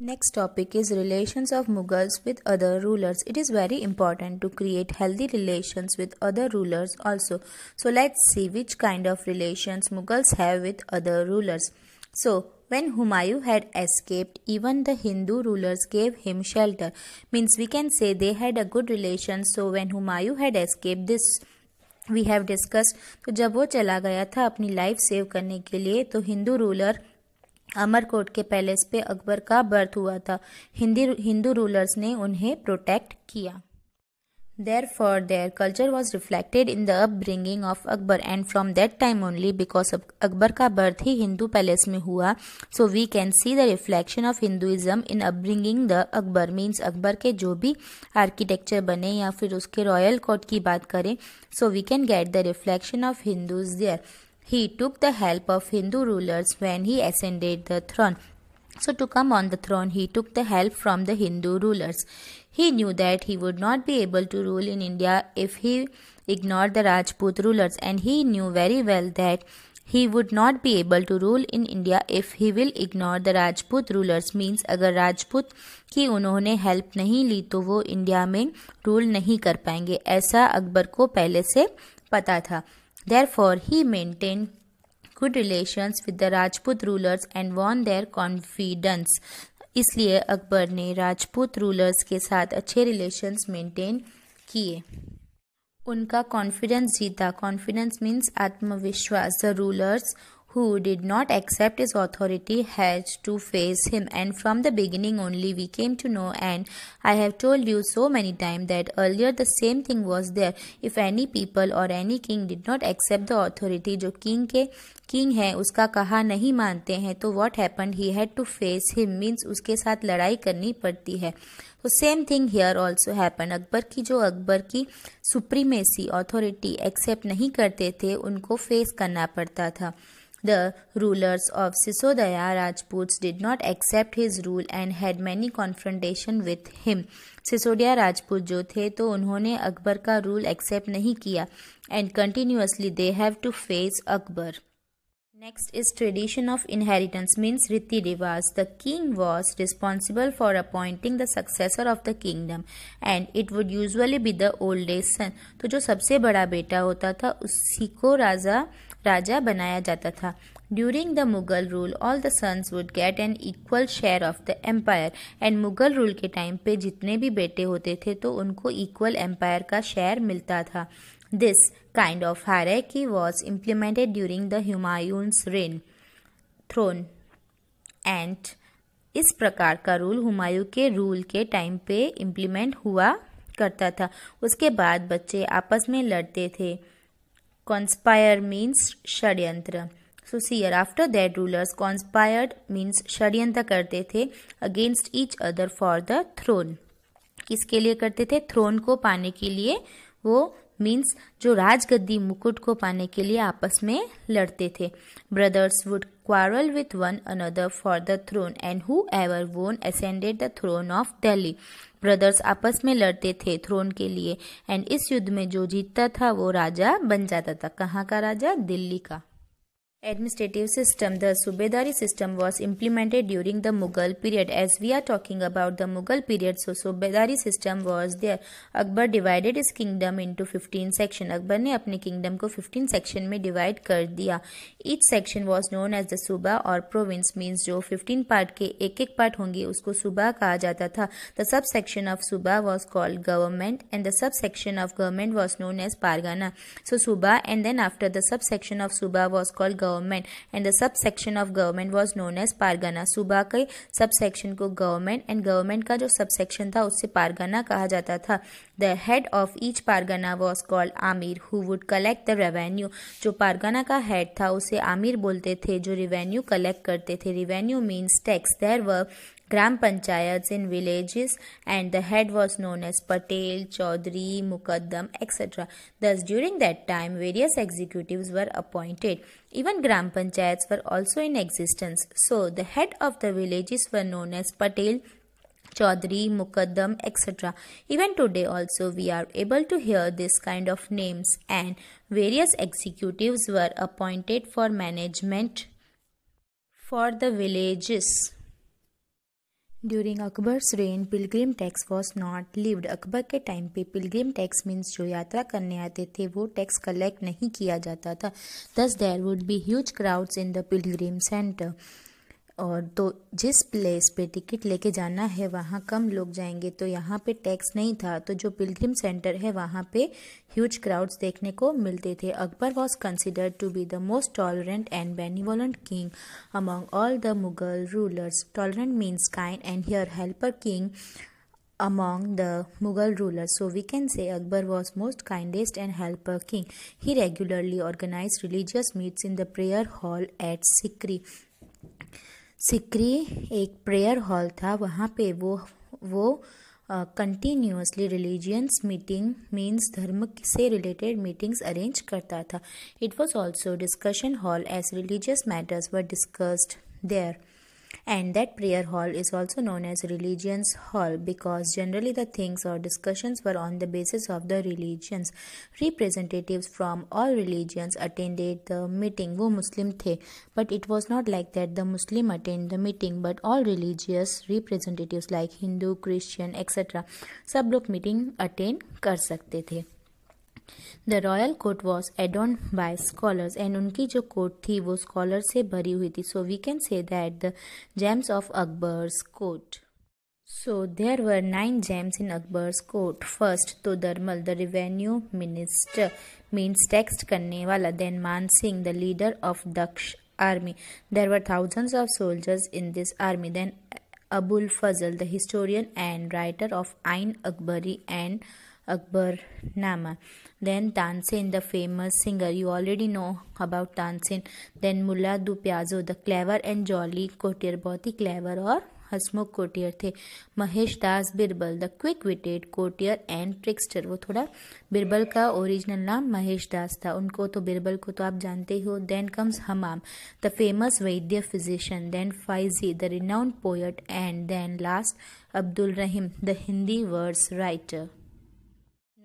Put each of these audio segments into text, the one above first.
Next topic is relations of Mughals with other rulers. It is very important to create healthy relations with other rulers also. So let's see which kind of relations Mughals have with other rulers. So when Humayu had escaped, even the Hindu rulers gave him shelter. Means we can say they had a good relation. So when Humayu had escaped this we have discussed. So जब वो चला गया था अपनी life save करने के लिए तो अमरकोट के पैलेस पे अकबर का बर्थ हुआ था हिंदी हिंदू रूलर्स ने उन्हें प्रोटेक्ट किया therefore their culture was reflected in the upbringing of Akbar and from that time only because Akbar का बर्थ ही हिंदू पैलेस में हुआ so we can see the reflection of Hinduism in upbringing the Akbar means Akbar के जो भी architecture बने या फिर उसके रॉयल कोर्ट की बात करें so we can get the reflection of Hindus there He took the help of Hindu rulers when he ascended the throne. So, to come on the throne, he took the help from the Hindu rulers. He knew that he would not be able to rule in India if he ignored the Rajput rulers, and he knew very well that he would not be able to rule in India if he will ignore the Rajput rulers means agar rajput ki unhone help nahi li to wo india mein rule nahi kar payenge aisa akbar ko pehle se pata tha Therefore, he maintained good relations with the Rajput rulers and won their confidence. इसलिए अकबर ने Rajput rulers के साथ अच्छे relations maintain किए उनका confidence जीता confidence means आत्मविश्वास the rulers who did not accept his authority has to face him and from the beginning only we came to know and I have told you so many times that earlier the same thing was there if any people or any king did not accept the authority jo king ke king hai uska kaha nahi मानते हैं तो what happen he had to face him means उसके साथ लड़ाई करनी पड़ती है तो same thing here also happen Akbar की जो अकबर की सुप्रीमेसी अथॉरिटी एक्सेप्ट नहीं करते थे उनको फेस करना पड़ता था The rulers of Sisodaya Rajputs did not accept his rule and had many confrontation with him. Sisodaya Rajput jo the to unhone Akbar ka rule accept nahi kiya and continuously they have to face Akbar. Next is tradition of inheritance means Riti Rivas. The king was responsible for appointing the successor of the kingdom and it would usually be the oldest son. तो जो सबसे बड़ा बेटा होता था उसी को राजा राजा बनाया जाता था During the Mughal rule, all the sons would get an equal share of the empire. And Mughal rule के टाइम पे जितने भी बेटे होते थे तो उनको equal empire का share मिलता था This kind of hierarchy was implemented during the Humayun's reign throne and इस प्रकार का रूल हुमायूं के रूल के टाइम पे इम्प्लीमेंट हुआ करता था उसके बाद बच्चे आपस में लड़ते थे कॉन्स्पायर मीन्स षड्यंत्र सो सीयर after that rulers conspired means षड्यंत्र करते थे against each other for the throne किसके लिए करते थे थ्रोन को पाने के लिए वो मीन्स जो राजगद्दी मुकुट को पाने के लिए आपस में लड़ते थे brothers would quarrel with one another for the throne and whoever won ascended the throne of Delhi brothers आपस में लड़ते थे थ्रोन के लिए एंड इस युद्ध में जो जीतता था वो राजा बन जाता था कहाँ का राजा दिल्ली का Administrative system The Subedari system was implemented during the Mughal period. As we are talking about the Mughal period, so Subedari system was there. Akbar divided his kingdom into 15 section. Akbar ne apne kingdom ko 15 section mein divide kar diya Each section was known as the Suba or province means jo 15 part ke ek ek part honge usko suba kaha jata tha The sub section of Suba was called government and the sub section of government was known as Pargana. So Suba and then after the sub section of Suba was called government. Government government and the subsection of government was known as pargana सूबा के section को government and government का जो sub section था उससे पारगाना कहा जाता था the head of each pargana was called Amir who would collect the revenue जो पारगाना का हेड था उसे आमिर बोलते थे जो रिवेन्यू कलेक्ट करते थे revenue means tax there were gram panchayats in villages and the head was known as Patel, Chaudhary, Mukaddam, etc. Thus, during that time, various executives were appointed. Even gram panchayats were also in existence. So, the head of the villages were known as Patel, Chaudhary, Mukaddam, etc. Even today also we are able to hear this kind of names and various executives were appointed for management for the villages. During Akbar's reign pilgrim tax was not levied Akbar के time पे Pilgrim tax means जो यात्रा करने आते थे वो tax collect नहीं किया जाता था thus there would be huge crowds in the pilgrim centre और तो जिस प्लेस पे टिकट लेके जाना है वहाँ कम लोग जाएंगे तो यहाँ पे टैक्स नहीं था तो जो पिलग्रिम सेंटर है वहाँ पे ह्यूज क्राउड्स देखने को मिलते थे Akbar was considered to be the most tolerant and benevolent king among all the Mughal rulers tolerant means kind and here helper king among the Mughal ruler so we can say Akbar was most kindest and helper king he regularly organise religious meets in the prayer hall at Sikri Sikri एक prayer hall था वहाँ पे वो वो continuously religions meeting means धर्म से related meetings arrange करता था it was also discussion hall as religious matters were discussed there and that prayer hall is also known as religions hall because generally the things or discussions were on the basis of the religions representatives from all religions attended the meeting wo muslim the but it was not like that the muslim attend the meeting but all religious representatives like hindu christian etc Sub meeting attend attend कर सकते थे the royal court was adorned by scholars, and उनकी जो court थी वो scholar से भरी हुई थी so we can say that the gems of Akbar's court So there were nine gems in Akbar's court. First, Todarmal, the revenue minister, means taxed करने वाला. Then Man Singh, the leader of Daksh army. There were thousands of soldiers in this army. Then Abul Fazl, the historian and writer of Ain Akbari and नामा Then Tansen, the famous singer. You already know about Tansen. Then मुला Du प्याजो the clever and jolly courtier. बहुत ही clever और हसमुख courtier थे Mahesh Das Birbal the quick witted courtier and trickster वो थोड़ा बिरबल का ओरिजिनल नाम महेश दास था उनको तो बिरबल को तो आप जानते ही हो then comes Humam the famous vaidya physician then Faizi the renowned poet and then last Abdul Rahim the Hindi words writer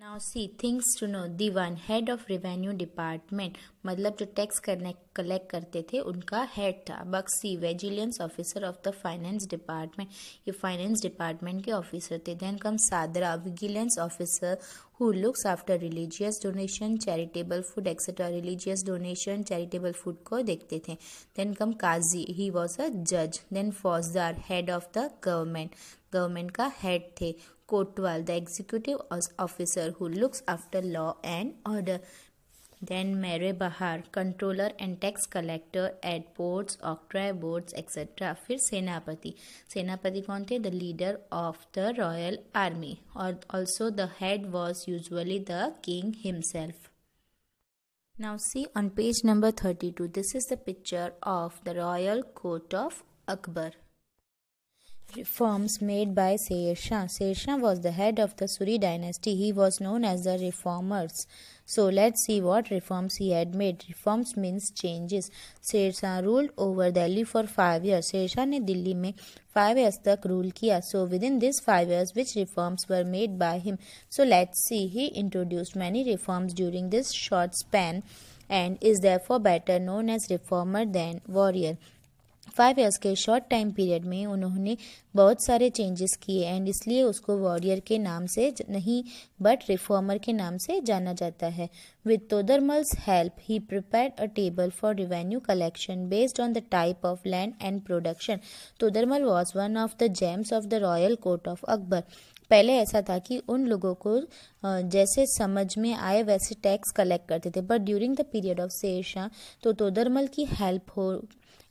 now see things to know the one head of revenue department मतलब जो टैक्स करने कलेक्ट करते थे उनका हेड था Bakshi vigilance officer of the finance department ये finance department के officer थे then come Sadr vigilance officer who looks after religious donation charitable food etcetera religious donation charitable food को देखते थे then come Qazi he was a जज then Faujdar head of the government government का head थे Kotwal, the executive officer who looks after law and order. Then Mere Bahar, controller and tax collector at ports, octroi boards, etc. फिर Senapati. सेनापति the leader of the royal army. Army और also the head was usually the king Now see on page number 32, this is the picture of the royal court of Akbar reforms made by Shah. Sher Shah was the head of the Suri dynasty. He was known as the reformers. So let's see what reforms he had made. Reforms means changes. Shah ruled over Delhi for five years. Shah ne Delhi में five years tak rule kiya. So within these five years, which reforms were made by him? So let's see. He introduced many reforms during this short span and is therefore better known as reformer than warrior. Five years के short time period में उन्होंने बहुत सारे changes किए and इसलिए उसको warrior के नाम से नहीं बट रिफॉर्मर के नाम से जाना जाता है with Todarmal's help he prepare a table for revenue collection based on the type of land and production Todarmal was one of the gems of the royal court of Akbar पहले ऐसा था कि उन लोगों को जैसे समझ में आए वैसे टैक्स कलेक्ट करते थे but during the period of Sher Shah तो तोदरमल की हेल्प हो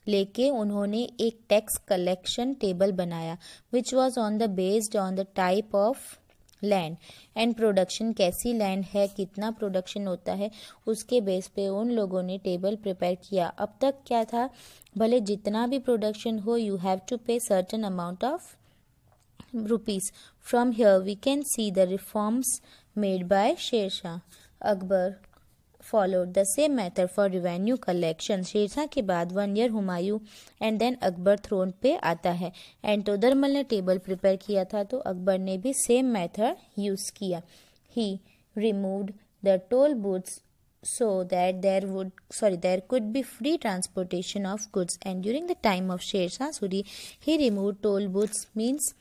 लेके उन्होंने एक टैक्स कलेक्शन टेबल बनाया which was on the based on the type of land and production कैसी लैंड है कितना प्रोडक्शन होता है उसके बेस पे उन लोगों ने टेबल प्रिपेयर किया अब तक क्या था भले जितना भी प्रोडक्शन हो you have to pay certain amount of rupees from here we can see the reforms made by Sher Shah Akbar followed the same method for revenue collection. Shershah के बाद one year Humayun and then Akbar throne पे आता है and तोदरमल ने table prepare किया था तो अकबर ने भी same method use किया. He removed the toll booths so that there would sorry there could be free transportation of goods and during the time of Sher Shah Suri he removed toll booths means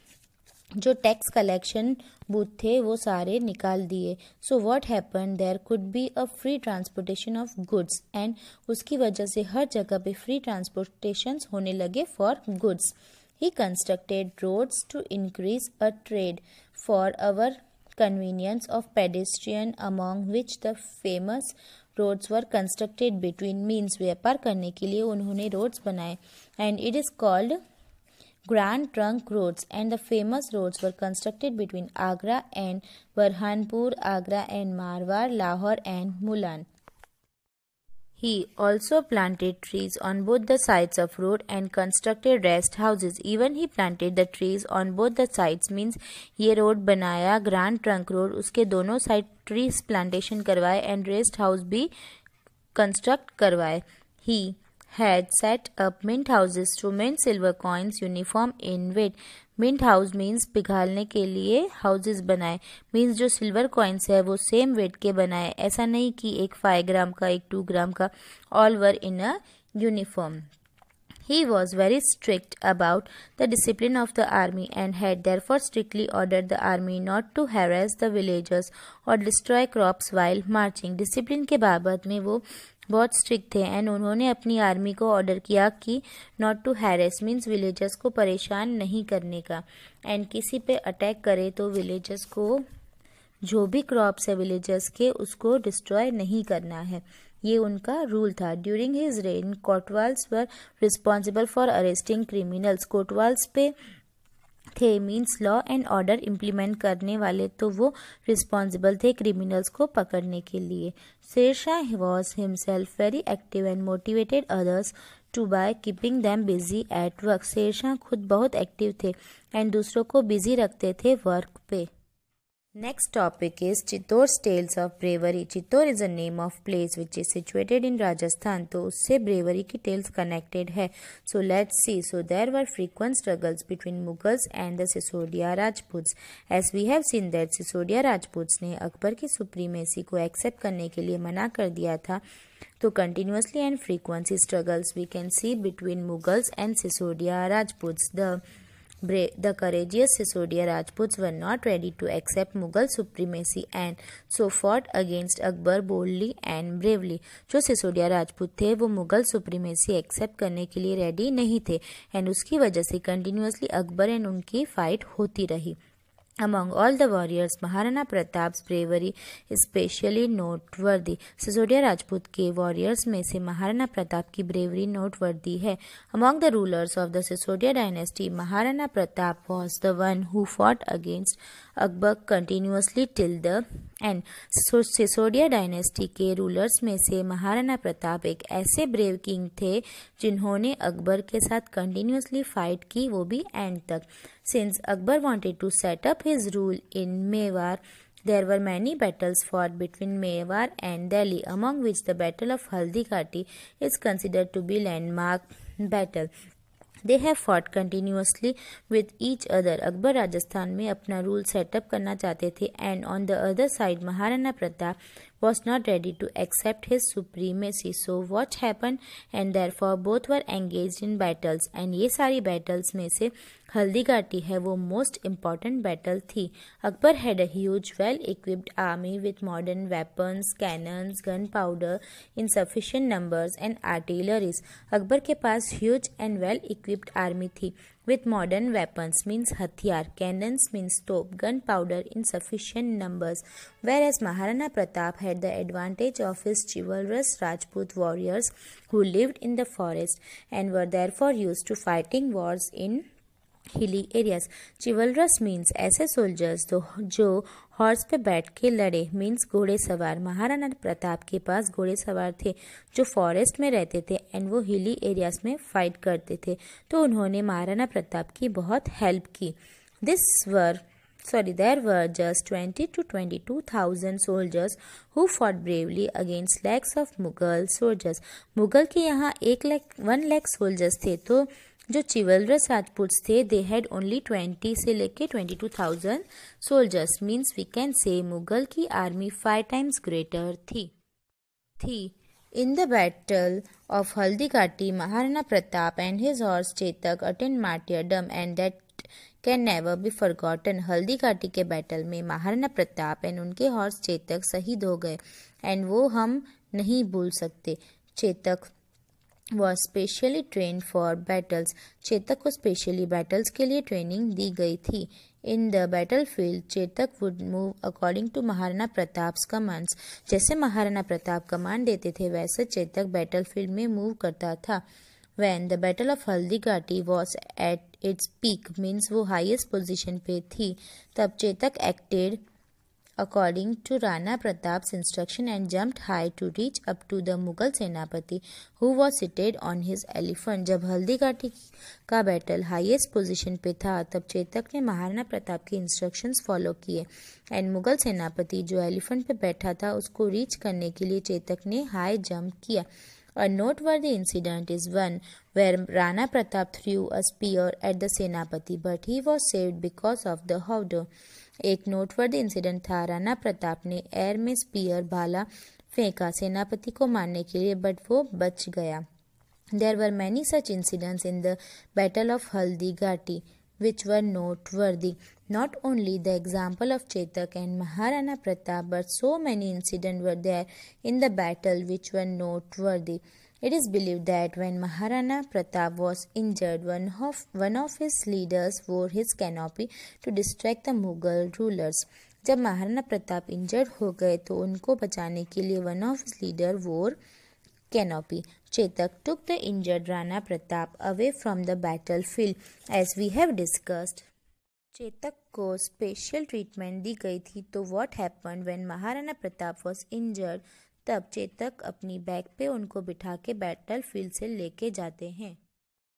जो tax collection booth थे वो सारे निकाल दिए so what happen there could be a free transportation of goods and उसकी वजह से हर जगह पे फ्री ट्रांसपोर्टेशन होने लगे for goods he constructed roads to increase a trade for our convenience of pedestrian among which the famous roads were constructed between means व्यापार करने के लिए उन्होंने रोड्स बनाए and it is called Grand trunk roads and the famous roads were constructed between Agra and Burhanpur, Agra and Marwar, Lahore and Mulan. He also planted trees on both the sides of road and constructed rest houses. Even he planted the trees on both the sides means he road banaya grand trunk road उसके दोनों side trees plantation करवाए and rest house भी construct करवाए. He had set up mint houses to mint silver coins uniform in weight. Mint house means पिघालने के लिए houses बनाए means जो सिल्वर कॉइन्स है वो सेम वेट के बनाए ऐसा नहीं कि एक फाइव ग्राम का एक टू ग्राम का all were in a uniform He was very strict about the discipline of the army and had therefore strictly ordered the army not to harass the villagers or destroy crops while marching. Discipline ke babat mein wo बहुत strict थे and उन्होंने अपनी army को order किया कि not to harass means villagers को परेशान नहीं करने का एंड किसी पे अटैक करे तो विलेजर्स को जो भी क्रॉप्स है विलेजर्स के उसको डिस्ट्रॉय नहीं करना है ये उनका रूल था during his reign kotwals were responsible for arresting criminals kotwals पे थे means law and order implement करने वाले तो वो रिस्पॉन्सिबल थे क्रिमिनल्स को पकड़ने के लिए Sher Shah was himself very active and motivated others to by keeping them busy at work Sher Shah खुद बहुत एक्टिव थे एंड दूसरों को बिजी रखते थे वर्क पे Next topic is Chittor's Tales of Bravery. Chittor is a name of place which is situated in Rajasthan. तो उससे bravery की tales connected है. So let's see. So there were frequent struggles between Mughals and the Sisodia Rajputs. As we have seen that Sisodia Rajputs ने अकबर की supremacy को accept करने के लिए मना कर दिया था. तो continuously and frequency struggles we can see between Mughals and Sisodia Rajputs. The the courageous Sisodia Rajput were not ready to accept Mughal supremacy and so fought against Akbar boldly and bravely जो सिसोडिया राजपूत थे वो मुगल सुप्रीमेसी एक्सेप्ट करने के लिए रेडी नहीं थे and उसकी वजह से कंटिन्यूसली अकबर एंड उनकी फाइट होती रही Among all the warriors, Maharana Pratap's bravery is specially noteworthy. Sisodia Rajput के वॉरियर्स में से महाराणा प्रताप की ब्रेवरी नोटवर्दी है among the rulers of the Sisodia dynasty Maharana Pratap was the one who fought against Akbar continuously till the end Sisodia dynasty के rulers में से महाराणा प्रताप एक ऐसे ब्रेव किंग थे जिन्होंने अकबर के साथ कंटिन्यूसली फाइट की वो भी एंड तक since Akbar wanted to set up his rule in Mewar there were many battles for between Mewar and Delhi among which the battle of Haldi Ghati is consider to be landmark battle they have fought continuously with each other Akbar Rajasthan में अपना rule setup करना चाहते थे and on the other side Maharana Pratap was not ready to accept his supremacy. So what happened? And therefore both were engaged in battles. And ye sari battles may say Haldigati have a most important battle thi. Akbar had a huge well equipped army with modern weapons, cannons, gunpowder in sufficient numbers and artilleries. Akbar ke pass huge and well equipped army thi with modern weapons means hathiyar, cannons means top, gunpowder in sufficient numbers, whereas Maharana Pratap had the advantage of his chivalrous Rajput warriors who lived in the forest and were therefore used to fighting wars in hilly areas chivalrous means ऐसे soldiers दो जो horse पे बैठ के लड़े means घोड़े सवार महाराणा प्रताप के पास घोड़े सवार थे जो फॉरेस्ट में रहते थे एंड वो हिली एरियाज में फाइट करते थे तो उन्होंने महाराणा प्रताप की बहुत हेल्प की this were sorry there were just twenty two twenty two thousand soldiers who fought bravely against lakhs of Mughal soldiers Mughal के यहाँ एक लैख वन लैक सोल्जर्स थे तो जो चिवलरस राजपूत थे दे हैड ओनली ट्वेंटी से लेके twenty two thousand soldiers means we can say Mughal की आर्मी फाइव टाइम्स ग्रेटर थी थी in the battle of Haldighati Maharana Pratap and his horse Chetak attend डम and that can never be forgotten Haldighati के बैटल में Maharana Pratap and उनके horse Chetak शहीद हो गए एंड वो हम नहीं भूल सकते चेतक वह specially train for battles Chetak को स्पेशली बैटल्स के लिए ट्रेनिंग दी गई थी in the battle field Chetak would move according to Maharana Pratap commands जैसे महाराणा प्रताप कमांड देते थे वैसे चेतक बैटल फील्ड में मूव करता था when the battle of Haldi Ghati was at its peak means वो हाइएस्ट पोजिशन पे थी तब Chetak acted according to Rana Pratap's instruction and jumped high to reach up to the Mughal Senapati who was seated on his elephant. जब हल्दी घाटी का battle highest position पे था तब चेतक ने महाराणा प्रताप के इंस्ट्रक्शंस फॉलो किए एंड मुगल सेनापति जो एलिफेंट पे बैठा था उसको रीच करने के लिए चेतक ने हाई जंप किया A noteworthy incident is one where Rana Pratap threw a spear at the Senapati, but he was saved because of the howdah. एक नोटवर्दी इंसिडेंट था राणा प्रताप ने एयर में स्पीयर भाला फेंका सेनापति को मारने के लिए बट वो बच गया there were many such incidents in the battle of Haldi Ghati which were noteworthy. Not only the example of Chetak and Maharana Pratap, but so many incidents were there in the battle which were noteworthy. It is believed that when Maharana Pratap was injured, one of, one of his leaders wore his canopy to distract the Mughal rulers. जब Maharana Pratap injured हो गए तो उनको बचाने के लिए one of leader wore canopy. Chetak took the injured Rana Pratap away from the battlefield as we have discussed. Chetak को special treatment दी गई थी तो what happen when Maharana Pratap was injured तब चेतक अपनी बैग पे उनको बिठा के बैटल फील्ड से लेके जाते हैं